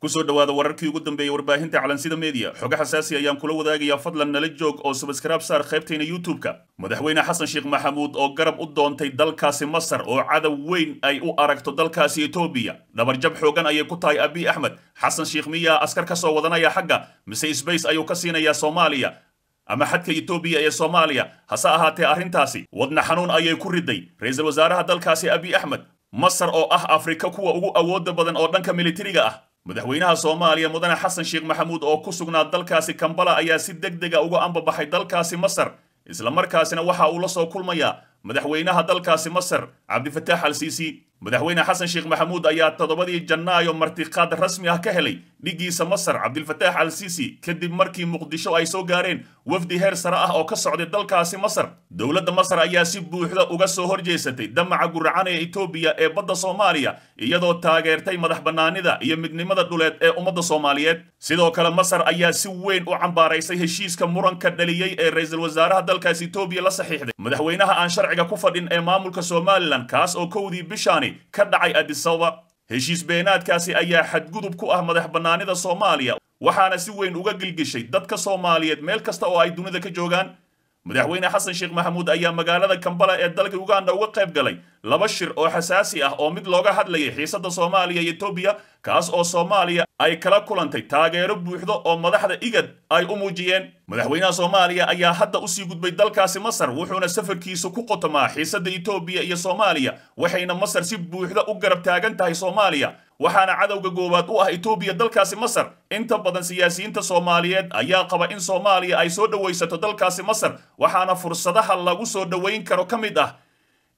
kusoo dhowaada wararkii ugu dambeeyey warbaahinta calansida media xoga xasaasi ayaan kula wadaagayaa fadlan nala joog oo subskrib saar qaybtayna youtube-ka madaxweyne xasan sheekh maxamuud oo garab u doontay dalkaasi masar oo cadow weyn ay u aragto dalkaasi etoobiya dhabarjab xoogan ayay ku tahay abiy axmed xasan sheekh miyaa askar ka soo wadanaya xagga mise sbace ayuu ka siinayaa soomaaliya ama xadka etoobiya ee soomaaliya hase ahaatee arrintaasi wadna xanuun ayay ku riday ra iisal wasaaraha dalkaasi abiy axmed masar oo ah afrika kuwa ugu awoodda badan oo dhanka militariga ah madaxweynaha soomaaliya mudane xasan sheekh maxamuud oo ku sugnaa dalkaasi kambala ayaa si deg dega ah uga ambabaxay dalkaasi masar isla markaasina waxa uu la soo kulmayaa madaxweynaha dalkaasi masar cabdifataax al siisi madaxweyne xasan sheekh maxamuud ayaa toddobadii janaayo martiqaad rasmi ah ka helay dhiggiisa masar cabdilfataax al sisi kadib markii muqdisho ay soo gaareen wafdi heer sare ah oo ka socday dalkaasi masar dowladda masar ayaa si buuxda uga soo horjeysatay damaca guracan ee etoobiya ee badda soomaaliya iyadoo taageertay madax bannaanida iyo midnimada dhuleed ee ummadda soomaaliyeed sidoo kale masar ayaa si weyn u cambaaraysay heshiiska muranka dhaliyey ee ra-iisul wasaaraha dalkaasi etoobiya la saxiixday madaxweynaha aan sharciga ku fadhin ee maamulka somalilan kaas oo kowdii bishaani shalay ka dhacay adisababa heshiis beenaadkaasi ayaa xadgudub ku ah madax bannaanida soomaaliya waxaana si weyn uga gilgishay dadka soomaaliyeed meel kasta oo ay dunida ka joogaan madaxweyne xasan sheekh maxamuud ayaa magaalada kambala ee dalka uganda uga qayb galay laba shir oo xasaasi ah oo mid looga hadlayay xiisadda soomaaliya iyo etoobiya kaas oo soomaaliya ay kala kulantay taageero buuxdo oo madaxda igad ay u muujiyeen madaxweynaha soomaaliya ayaa hadda usii gudbay dalkaasi masar wuxuuna safarkiisa ku qotomaa xiisadda etoobiya iyo soomaaliya waxayna masar si buuxda u garab taagan tahay soomaaliya waxaana cadowga goobaad u ah etoobiya dalkaasi masar inta badan siyaasiyiinta soomaaliyeed ayaa qaba in soomaaliya ay soo dhowaysato dalkaasi masar waxaana fursadaha lagu soo dhowayn karo ka mid ah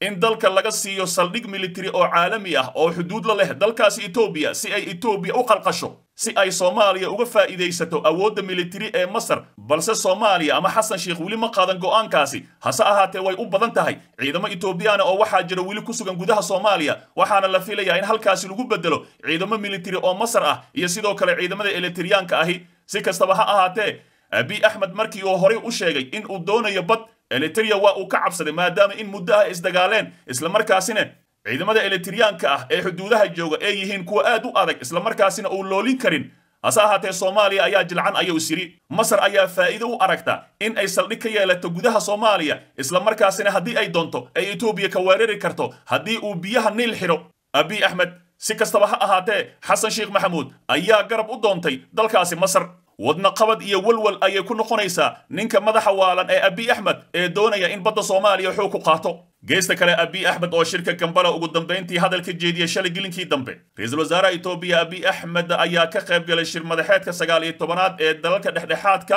in dalka laga siiyo saldhig military oo caalami ah oo xuduud la leh dalkaasi etoobiya si ay etoobiya u qalqasho si ay soomaaliya uga faa'iidaysato awoodda militari ee masar balse soomaaliya ama xasan sheikh weli ma qaadan go'aankaasi hase ahaatee way u badan tahay ciidamo etoobiyaana oo waxaa jira weli ku sugan gudaha soomaaliya waxaana la filayaa in halkaasi lagu beddelo ciidamo militari oo masar ah iyo sidoo kale ciidamada eletriyaanka ahi si kastaba ha ahaatee abiy axmed markii uu horey u sheegay in uu doonayo bad elitriya waa uu ka cabsaday maadaama in muddo ah isdagaaleen islamarkaasina ciidamada elitiriyaanka ah ee xuduudaha jooga ee yihiin kuwa aad u adag islamarkaasina uu loolin karin hase ahaatee soomaaliya ayaa jilcan ayuu siri masar ayaa faa'iido u aragta in ay saldhig ka yeelato gudaha soomaaliya islamarkaasina haddii ay doonto ay etoobiya ka weerari karto haddii uu biyaha niil xidho abiy axmed si kastaba ha ahaatee xasan sheekh maxamuud ayaa garab u doontay dalkaasi masar wadnaqabad iyo walwal ayay ku noqonaysaa ninka madaxa waalan ee abiy axmed ee doonaya in badda soomaaliya xoog ku qaato geesta kale abiy axmed oo shirka gambala ugu dambayntii hadal ka jeediyey shalay gelinkii dambe ra-iisul wasaaraha etoobiya abiy axmed ayaa ka qayb galay shir madaxeedka sagaal iyo tobanaad ee dalalka dhexdhexaadka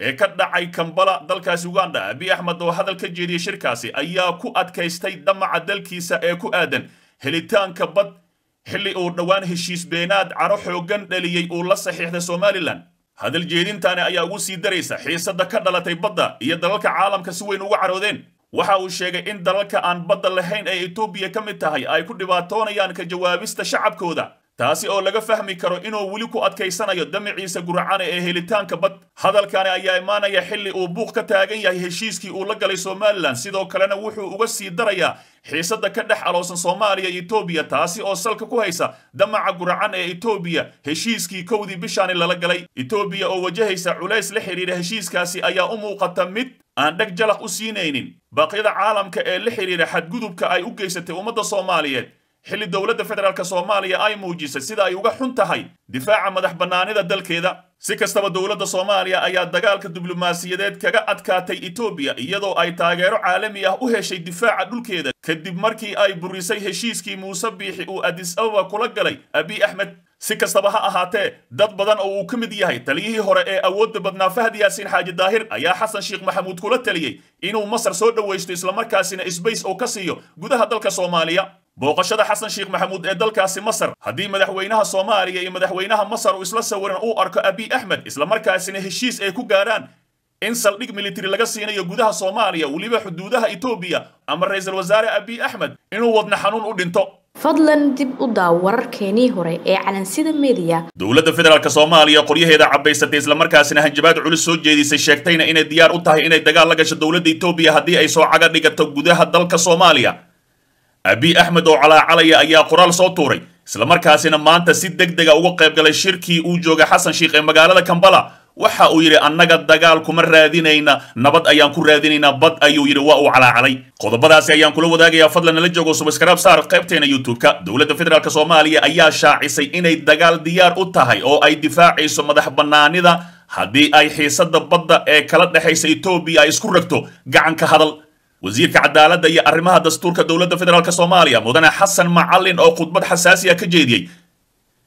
ee ka dhacay kambala dalkaasi uganda abiy axmed oo hadal ka jeediyey shirkaasi ayaa ku adkaystay damaca dalkiisa ee ku aadan helitaanka bad xilli uu dhowaan heshiis beenaad caro xooggan dhaliyey uu la saxiixday somalilan hadal jeedintaani ayaa ugu sii daraysa xiisadda ka dhalatay badda iyo dalalka caalamka si weyn uga caroodeen waxa uu sheegay in dalalka aan badda lahayn ee etoobiya ka mid tahay ay ku dhibaatoonayaan ka jawaabista shacabkooda taasi oo laga fahmi karo inuu weli ku adkaysanayo damaciisa guracana ee helitaanka bad hadalkani ayaa imaanaya xilli uu buuq ka taagan yahay heshiiskii uu la galay somalilan sidoo kalena wuxuu uga sii darayaa xiisadda ka dhex aloosan soomaaliya etoobiya taasi oo salka ku haysa damaca guracan ee etoobiya heshiiskii kowdii bishaani lala galay etoobiya oo wajahaysa culays la xidhiidha heshiiskaasi ayaa u muuqata mid aan dheg jalaq u siinaynin baaqyada caalamka ee la xidhiidha xadgudubka ay u geysatay ummadda soomaaliyeed xilli dowladda federaalk soomaaliya ay muujisay sida ay uga xun tahay difaaca madax bannaanida dalkeeda si kastaba dowladda soomaaliya ayaa dagaalka diblomaasiyadeed kaga adkaatay etoobiya iyadoo ay taageero caalami ah u heshay difaaca dhulkeeda kadib markii ay burisay heshiiskii muuse biixi uu adis ababa kula galay abiy axmed si kastaba ha ahaatee dad badan oo uu ka mid yahay taliyihii hore ee awoodda badnaa fahad yaasiin xaaji daahir ayaa xasan sheekh maxamuud kula taliyey inuu masar soo dhoweysto islamarkaasina isbays oo ka siiyo gudaha dalka soomaaliya booqashada xasan sheekh maxamuud ee dalkaasi masar haddii madaxweynaha soomaaliya iyo madaxweynaha masar uu isla sawiran uu arko abiy axmed islamarkaasina heshiis ay ku gaadhaan in saldhig militari laga siinayo gudaha soomaaliya weliba xuduudaha etoobiya ama ra-iisul wasaare abiy axmed inuu wadna xanuun u dhinto fadlan dib u daaw wararkeenii hore ee calansida mediya dowladda federaalk soomaaliya qoryaheeda isla markaasina hanjabaad culus soo jeedisay sheegtayna inay diyaar u tahay inay dagaal la gasho dowladda etoobiya haddii ay soo caga dhigato gudaha dalka soomaaliya abi axmed oo calaacalaya ayaa qoraal soo tuuray islamarkaasina maanta si deg dega ah uga qayb galay shirkii uu jooga xasan sheikh ee magaalada kambala waxa uu yidhi annaga dagaal kuma raadinayna nabad ayaan ku raadinaynaa bad ayuu yidhi waa uu calaacalay qodobadaasi ayaan kula wadaagayaa fadla nala joogo subaskaraab saar qaybteena youtube-ka dowladda federaalk soomaaliya ayaa shaacisay inay dagaal diyaar u tahay oo ay difaacayso madax bannaanida haddii ay xiisada badda ee kala dhexaysa etoobiya ay isku ragto gacanka hadal wasiirka cadaaladda iyo arrimaha dastuurka dowladda federaalk soomaaliya mudane xasan macalin oo khudbad xasaasiya ah ka jeediyey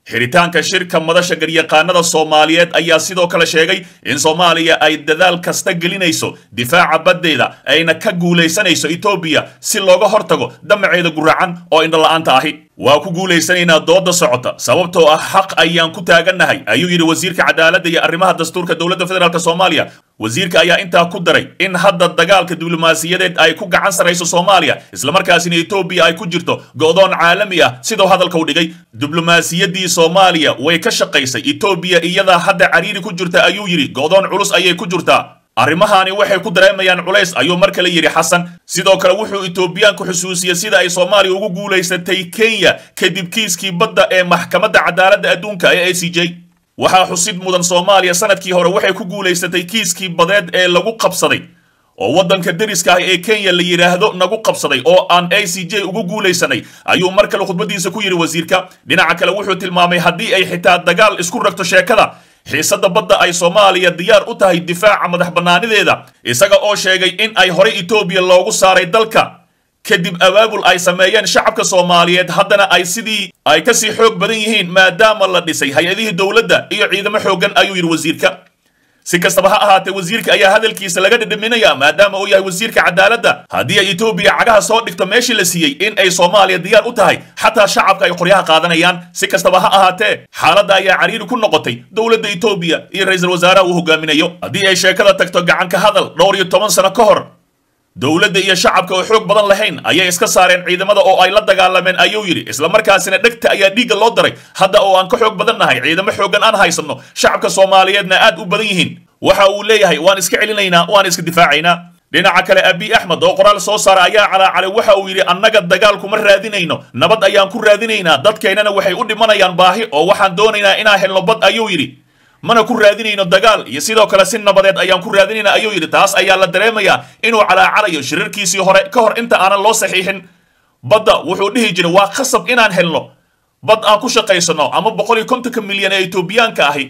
xiritaanka shirka madasha garyaqaanada soomaaliyeed ayaa sidoo kale sheegay in soomaaliya ay dadaal kasta gelinayso difaaca baddeeda ayna ka guulaysanayso etoobiya si looga hortago damaceeda guracan oo indhola'aanta ahi waa ku guulaysanaynaa dooda socota sababtoo ah xaq ayaan ku taagannahay ayuu yidhi wasiirka cadaaladda iyo arrimaha dastuurka dowladda federaalk soomaaliya wasiirka ayaa intaa ku daray in hadda dagaalka diblomaasiyadeed ay ku gacan sarayso soomaaliya islamarkaasina etoobiya ay ku jirto go'doon caalami ah sidau hadalka u dhigay diblomaasiyaddii soomaaliya way ka shaqaysay etoobiya iyadaa hadda cariiri ku jirta ayuu yidhi go'doon culus ayay ku jirtaa arrimahaani waxay ku dareemayaan culays ayuu mar kale yidhi xasan sidoo kale wuxuu etoobiyaanku xusuusiyey sida ay soomaaliya ugu guulaysatay kenya kadib kiiskii badda ee maxkamadda cadaaladda adduunka ee a c j waxaa xusid mudan soomaaliya sanadkii hore waxay ku guulaysatay kiiskii badeed ee lagu qabsaday oo waddanka deriska ah ee kenya la yidhaahdo nagu qabsaday oo aan a c j ugu guulaysanay ayuu mar kale khudbaddiisa ku yidhi wasiirka dhinaca kale wuxuu tilmaamay haddii ay xitaa dagaal isku ragto sheekada xiisadda badda ay soomaaliya diyaar u tahay difaaca madax bannaanideeda isaga oo sheegay in ay horey etoobiya loogu saaray dalka kadib abaabul ay sameeyeen shacabka soomaaliyeed haddana ay sidii ay ka sii xoog badan yihiin maadaama la dhisay hay-adihii dowladda iyo ciidamo xooggan ayuu yidhi wasiirka si kastaba ha ahaatee wasiirka ayaa hadalkiisa laga dhidhiminaya maadaama uu yahay wasiirka cadaaladda haddii ay etoobiya cagaha soo dhigto meeshii la siiyey in ay soomaaliya diyaar u tahay xataa shacabka ay qoryaha qaadanayaan si kastaba ha ahaatee xaaladda ayaa cariiri ku noqotay dowladda etoobiya iyo ra'iisul wasaaraha uu hogaaminayo haddii ay sheekada tagto gacanka hadal dhowr iyo toban sano ka hor dowladda iyo shacabka oo xoog badan lahayn ayay iska saareen ciidamada oo ay la dagaalameen ayuu yidhi isla markaasina dhegta ayaa dhiigga loo daray hadda oo aan ka xoog badan nahay ciidamo xooggan aan haysanno shacabka soomaaliyeedna aad u badan yihiin waxa uu leeyahay waan iska celinaynaa waan iska difaacaynaa dhinaca kale abiy axmed oo qoraal soo saara ayaa calaacalay waxa uu yidhi annaga dagaalkuma raadinayno nabad ayaan ku raadinaynaa dadkeennana waxay u dhimanayaan baahi oo waxaan doonaynaa inaan helno bad ayuu yidhi mana ku raadinayno dagaal iyo sidoo kale si nabadeed ayaan ku raadinaynaa ayuu yidhi taas ayaa la dareemayaa inuu calaacalayo shirirkiisii hore ka hor inta aanan loo saxiixin badda wuxuu dhihi jiray waa khasab inaan helno bad aan ku shaqaysano ama boqol iyo kontonka milyan ee etoobiyaanka ahi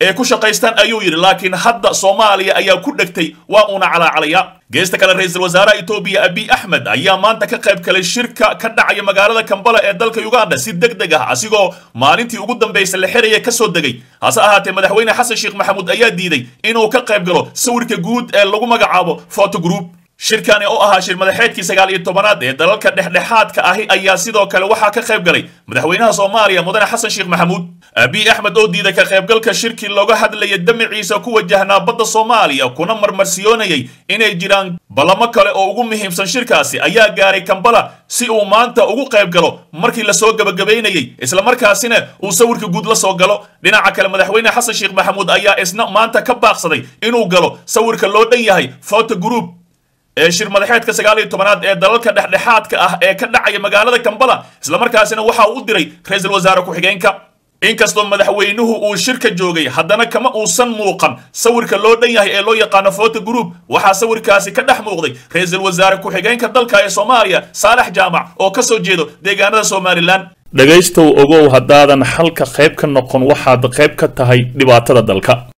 ee ku shaqaystaan ayuu yidhi laakiin hadda soomaaliya ayaa ku dhegtay waa una calaacalaya geesta kale ra ra'iisul wasaaraha etoobiya abiy axmed ayaa maanta ka qayb galay shirka ka dhacaya magaalada kambala ee dalka uganda si deg deg ah asigoo maalintii ugu dambaysa la xiraya ka soo degay hase ahaatee madaxweyne xasan sheekh maxamuud ayaa diiday inuu ka qayb galo sawirka guud ee lagu magacaabo foto group shirkani oo ahaa shir madaxeedkii sagaal iyo tobanaad ee dalalka dhexdhexaadka ahi ayaa sidoo kale waxaa ka qayb galay madaxweynaha soomaaliya mudane xasan sheekh maxamuud abiy axmed oo diiday ka qaybgalka shirkii looga hadlaya damiciisa ku wajahnaa badda soomaaliya kuna marmarsiyoonayay inay jiraan ballamo kale oo ugu muhiimsan shirkaasi ayaa gaaray kambala si uu maanta ugu qayb galo markii lasoo gebagabaynayey islamarkaasina uu sawirka guud la soo galo dhinaca kale madaxweyne xasan sheekh maxamuud ayaa isna maanta ka baaqsaday inuu galo sawirka loo dhan yahay foto group ee shir madaxeedka sagaal iyo tobanaad ee dalalka dhexdhexaadka ah ee ka dhacaya magaalada kambala islamarkaasina waxa uu diray ra-iisul wasaare ku-xigeenka inkastoo madaxweynuhu uu shirka joogay haddana kama uusan muuqan sawirka loo dhan yahay ee loo yaqaano foto group waxaa sawirkaasi ka dhex muuqday ra-iisul wasaare ku-xigeenka dalka ee soomaaliya saalax jaamac oo ka soo jeedo deegaanada somalilan dhegaystow ogow haddaadan xalka qayb ka noqon waxaad qayb ka tahay dhibaatada dalka